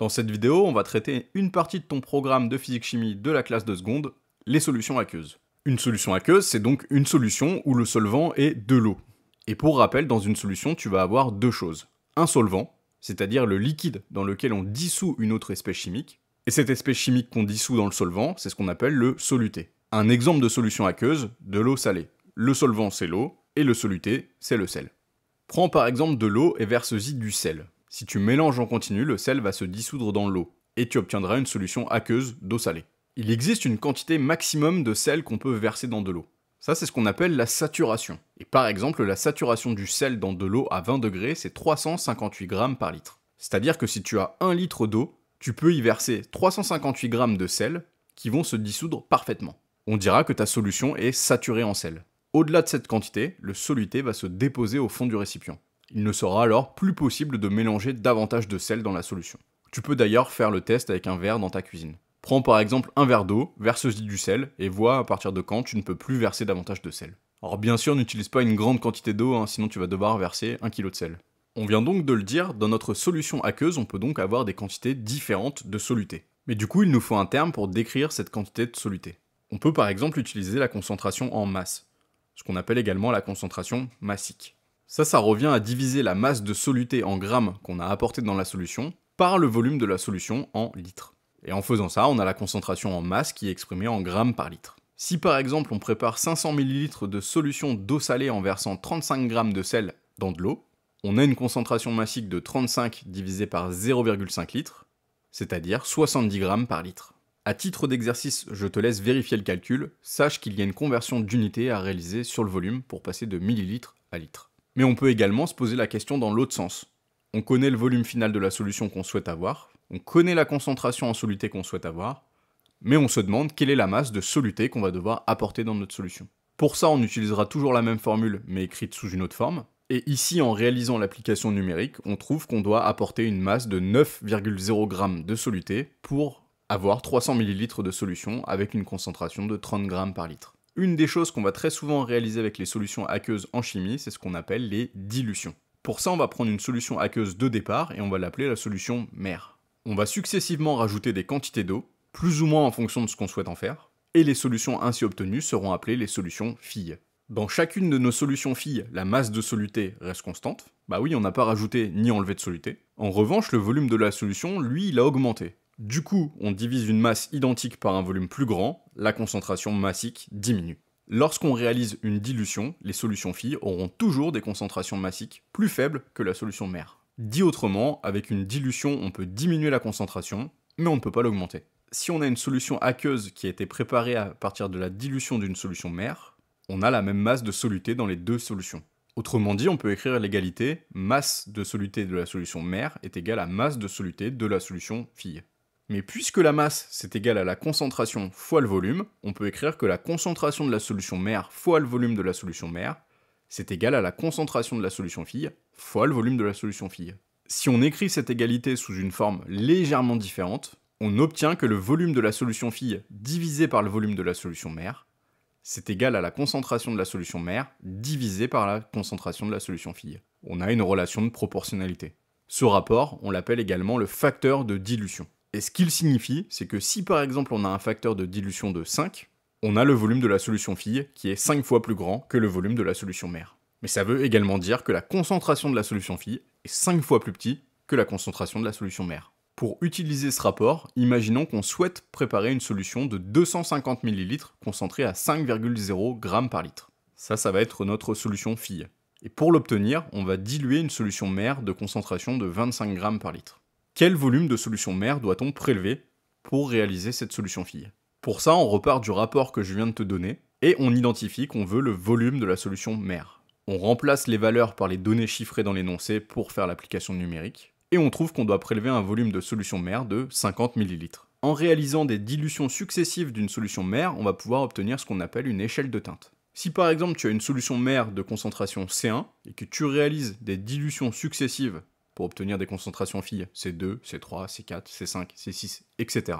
Dans cette vidéo, on va traiter une partie de ton programme de physique-chimie de la classe de seconde, les solutions aqueuses. Une solution aqueuse, c'est donc une solution où le solvant est de l'eau. Et pour rappel, dans une solution, tu vas avoir deux choses. Un solvant, c'est-à-dire le liquide dans lequel on dissout une autre espèce chimique, et cette espèce chimique qu'on dissout dans le solvant, c'est ce qu'on appelle le soluté. Un exemple de solution aqueuse, de l'eau salée. Le solvant, c'est l'eau, et le soluté, c'est le sel. Prends par exemple de l'eau et verse-y du sel. Si tu mélanges en continu, le sel va se dissoudre dans l'eau, et tu obtiendras une solution aqueuse d'eau salée. Il existe une quantité maximum de sel qu'on peut verser dans de l'eau. Ça, c'est ce qu'on appelle la saturation. Et par exemple, la saturation du sel dans de l'eau à 20 degrés, c'est 358 grammes par litre. C'est-à-dire que si tu as 1 litre d'eau, tu peux y verser 358 grammes de sel qui vont se dissoudre parfaitement. On dira que ta solution est saturée en sel. Au-delà de cette quantité, le soluté va se déposer au fond du récipient. Il ne sera alors plus possible de mélanger davantage de sel dans la solution. Tu peux d'ailleurs faire le test avec un verre dans ta cuisine. Prends par exemple un verre d'eau, verse-y du sel, et vois à partir de quand tu ne peux plus verser davantage de sel. Alors bien sûr, n'utilise pas une grande quantité d'eau, hein, sinon tu vas devoir verser un kilo de sel. On vient donc de le dire, dans notre solution aqueuse, on peut donc avoir des quantités différentes de soluté. Mais du coup, il nous faut un terme pour décrire cette quantité de soluté. On peut par exemple utiliser la concentration en masse, ce qu'on appelle également la concentration massique. Ça, ça revient à diviser la masse de soluté en grammes qu'on a apporté dans la solution par le volume de la solution en litres. Et en faisant ça, on a la concentration en masse qui est exprimée en grammes par litre. Si par exemple on prépare 500 ml de solution d'eau salée en versant 35 g de sel dans de l'eau, on a une concentration massique de 35 divisé par 0,5 litres c'est-à-dire 70 g par litre. À titre d'exercice, je te laisse vérifier le calcul, sache qu'il y a une conversion d'unité à réaliser sur le volume pour passer de millilitres à litres. Mais on peut également se poser la question dans l'autre sens. On connaît le volume final de la solution qu'on souhaite avoir, on connaît la concentration en soluté qu'on souhaite avoir, mais on se demande quelle est la masse de soluté qu'on va devoir apporter dans notre solution. Pour ça, on utilisera toujours la même formule, mais écrite sous une autre forme. Et ici, en réalisant l'application numérique, on trouve qu'on doit apporter une masse de 9,0 g de soluté pour avoir 300 ml de solution avec une concentration de 30 g par litre. Une des choses qu'on va très souvent réaliser avec les solutions aqueuses en chimie, c'est ce qu'on appelle les dilutions. Pour ça, on va prendre une solution aqueuse de départ et on va l'appeler la solution mère. On va successivement rajouter des quantités d'eau, plus ou moins en fonction de ce qu'on souhaite en faire, et les solutions ainsi obtenues seront appelées les solutions filles. Dans chacune de nos solutions filles, la masse de soluté reste constante. Bah oui, on n'a pas rajouté ni enlevé de soluté. En revanche, le volume de la solution, lui, il a augmenté. Du coup, on divise une masse identique par un volume plus grand, la concentration massique diminue. Lorsqu'on réalise une dilution, les solutions filles auront toujours des concentrations massiques plus faibles que la solution mère. Dit autrement, avec une dilution, on peut diminuer la concentration, mais on ne peut pas l'augmenter. Si on a une solution aqueuse qui a été préparée à partir de la dilution d'une solution mère, on a la même masse de soluté dans les deux solutions. Autrement dit, on peut écrire l'égalité masse de soluté de la solution mère est égale à masse de soluté de la solution fille. Mais puisque la masse, c'est égal à la concentration fois le volume, on peut écrire que la concentration de la solution mère fois le volume de la solution mère, c'est égal à la concentration de la solution fille fois le volume de la solution fille. Si on écrit cette égalité sous une forme légèrement différente, on obtient que le volume de la solution fille divisé par le volume de la solution mère, c'est égal à la concentration de la solution mère divisé par la concentration de la solution fille. On a une relation de proportionnalité. Ce rapport, on l'appelle également le facteur de dilution. Et ce qu'il signifie, c'est que si par exemple on a un facteur de dilution de 5, on a le volume de la solution fille qui est 5 fois plus grand que le volume de la solution mère. Mais ça veut également dire que la concentration de la solution fille est 5 fois plus petit que la concentration de la solution mère. Pour utiliser ce rapport, imaginons qu'on souhaite préparer une solution de 250 ml concentrée à 5,0 g par litre. Ça, ça va être notre solution fille. Et pour l'obtenir, on va diluer une solution mère de concentration de 25 g par litre quel volume de solution mère doit-on prélever pour réaliser cette solution fille Pour ça, on repart du rapport que je viens de te donner, et on identifie qu'on veut le volume de la solution mère. On remplace les valeurs par les données chiffrées dans l'énoncé pour faire l'application numérique, et on trouve qu'on doit prélever un volume de solution mère de 50 ml. En réalisant des dilutions successives d'une solution mère, on va pouvoir obtenir ce qu'on appelle une échelle de teinte. Si par exemple tu as une solution mère de concentration C1 et que tu réalises des dilutions successives pour obtenir des concentrations filles C2, C3, C4, C5, C6, etc.,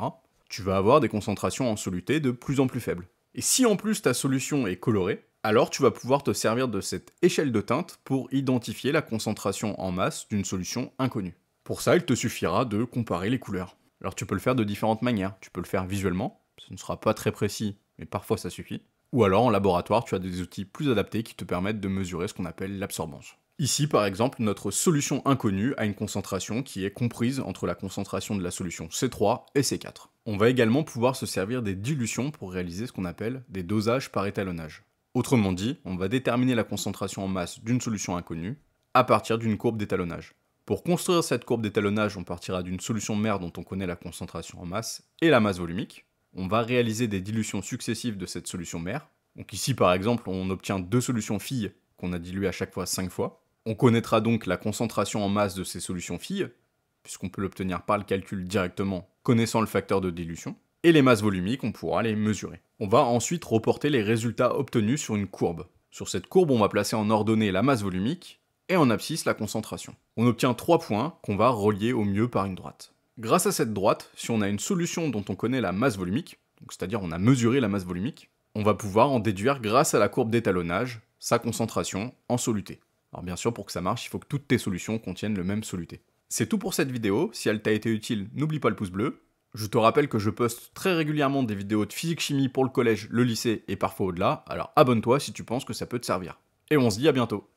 tu vas avoir des concentrations en soluté de plus en plus faibles. Et si en plus ta solution est colorée, alors tu vas pouvoir te servir de cette échelle de teinte pour identifier la concentration en masse d'une solution inconnue. Pour ça, il te suffira de comparer les couleurs. Alors tu peux le faire de différentes manières. Tu peux le faire visuellement, ce ne sera pas très précis, mais parfois ça suffit. Ou alors en laboratoire, tu as des outils plus adaptés qui te permettent de mesurer ce qu'on appelle l'absorbance. Ici, par exemple, notre solution inconnue a une concentration qui est comprise entre la concentration de la solution C3 et C4. On va également pouvoir se servir des dilutions pour réaliser ce qu'on appelle des dosages par étalonnage. Autrement dit, on va déterminer la concentration en masse d'une solution inconnue à partir d'une courbe d'étalonnage. Pour construire cette courbe d'étalonnage, on partira d'une solution mère dont on connaît la concentration en masse et la masse volumique. On va réaliser des dilutions successives de cette solution mère. Donc ici, par exemple, on obtient deux solutions filles qu'on a diluées à chaque fois 5 fois. On connaîtra donc la concentration en masse de ces solutions filles, puisqu'on peut l'obtenir par le calcul directement, connaissant le facteur de dilution, et les masses volumiques, on pourra les mesurer. On va ensuite reporter les résultats obtenus sur une courbe. Sur cette courbe, on va placer en ordonnée la masse volumique, et en abscisse la concentration. On obtient trois points qu'on va relier au mieux par une droite. Grâce à cette droite, si on a une solution dont on connaît la masse volumique, c'est-à-dire on a mesuré la masse volumique, on va pouvoir en déduire grâce à la courbe d'étalonnage sa concentration en soluté. Alors bien sûr, pour que ça marche, il faut que toutes tes solutions contiennent le même soluté. C'est tout pour cette vidéo, si elle t'a été utile, n'oublie pas le pouce bleu. Je te rappelle que je poste très régulièrement des vidéos de physique-chimie pour le collège, le lycée et parfois au-delà, alors abonne-toi si tu penses que ça peut te servir. Et on se dit à bientôt